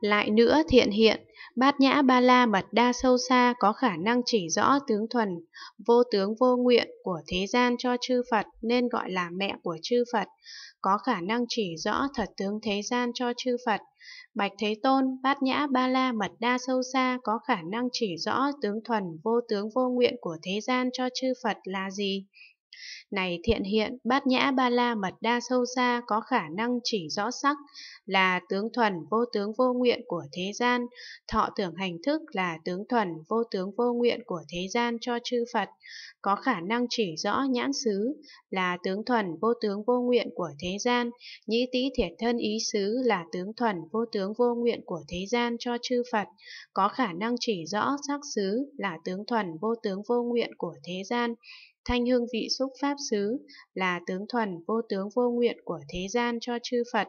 Lại nữa thiện hiện, bát nhã ba la mật đa sâu xa có khả năng chỉ rõ tướng thuần, vô tướng vô nguyện của thế gian cho chư Phật nên gọi là mẹ của chư Phật, có khả năng chỉ rõ thật tướng thế gian cho chư Phật. Bạch Thế Tôn, Bát Nhã Ba La Mật Đa Sâu Xa có khả năng chỉ rõ tướng thuần vô tướng vô nguyện của thế gian cho chư Phật là gì? Này thiện hiện, bát nhã ba la mật đa sâu xa có khả năng chỉ rõ sắc là tướng thuần vô tướng vô nguyện của thế gian, thọ tưởng hành thức là tướng thuần vô tướng vô nguyện của thế gian cho chư Phật, có khả năng chỉ rõ nhãn xứ là tướng thuần vô tướng vô nguyện của thế gian, nhĩ tý thiệt thân ý xứ là tướng thuần vô tướng vô nguyện của thế gian cho chư Phật, có khả năng chỉ rõ sắc xứ là tướng thuần vô tướng vô nguyện của thế gian, Thanh hương vị xúc pháp xứ là tướng thuần vô tướng vô nguyện của thế gian cho chư Phật.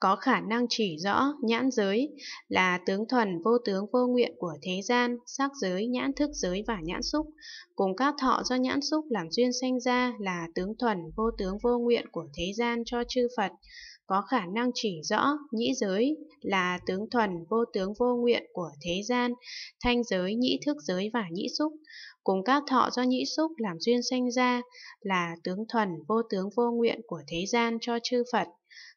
Có khả năng chỉ rõ nhãn giới là tướng thuần vô tướng vô nguyện của thế gian, sắc giới, nhãn thức giới và nhãn xúc, cùng các thọ do nhãn xúc làm duyên sanh ra là tướng thuần vô tướng vô nguyện của thế gian cho chư Phật có khả năng chỉ rõ nhĩ giới là tướng thuần vô tướng vô nguyện của thế gian, thanh giới, nhĩ thức giới và nhĩ xúc, cùng các thọ do nhĩ xúc làm duyên sanh ra là tướng thuần vô tướng vô nguyện của thế gian cho chư Phật,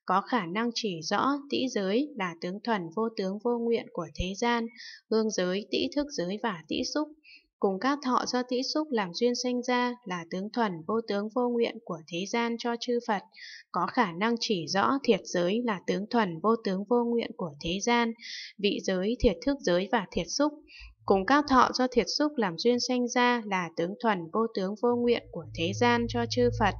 có khả năng chỉ rõ tĩ giới là tướng thuần vô tướng vô nguyện của thế gian, hương giới, tĩ thức giới và tĩ xúc. Cùng các thọ do tĩ xúc làm duyên sanh ra là tướng thuần vô tướng vô nguyện của thế gian cho chư Phật, có khả năng chỉ rõ thiệt giới là tướng thuần vô tướng vô nguyện của thế gian, vị giới, thiệt thức giới và thiệt xúc. Cùng cao thọ do thiệt xúc làm duyên sanh ra là tướng thuần vô tướng vô nguyện của thế gian cho chư Phật,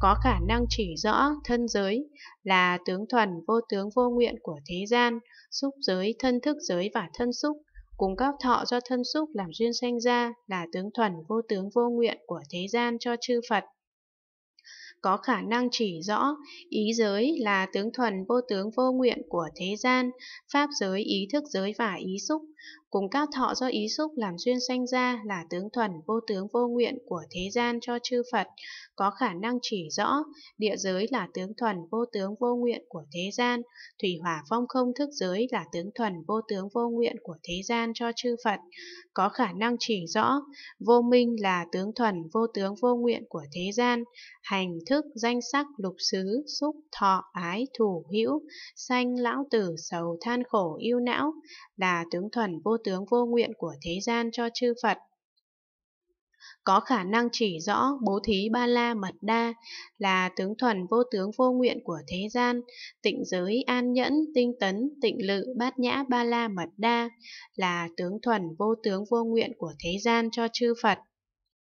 có khả năng chỉ rõ thân giới là tướng thuần vô tướng vô nguyện của thế gian, xúc giới, thân thức giới và thân xúc. Cùng các thọ do thân xúc làm duyên sanh ra là tướng thuần vô tướng vô nguyện của thế gian cho chư Phật có khả năng chỉ rõ ý giới là tướng thuần vô tướng vô nguyện của thế gian, pháp giới ý thức giới và ý xúc, cùng các thọ do ý xúc làm duyên sanh ra là tướng thuần vô tướng vô nguyện của thế gian cho chư Phật, có khả năng chỉ rõ địa giới là tướng thuần vô tướng vô nguyện của thế gian, thủy hỏa phong không thức giới là tướng thuần vô tướng vô nguyện của thế gian cho chư Phật, có khả năng chỉ rõ vô minh là tướng thuần vô tướng vô nguyện của thế gian, hành thức danh sắc lục xứ xúc thọ ái thủ hữu sanh lão tử sầu than khổ yêu não là tướng thuần vô tướng vô nguyện của thế gian cho chư phật có khả năng chỉ rõ bố thí ba la mật đa là tướng thuần vô tướng vô nguyện của thế gian, tịnh giới an nhẫn, tinh tấn, tịnh lự bát nhã ba la mật đa là tướng thuần vô tướng vô nguyện của thế gian cho chư Phật.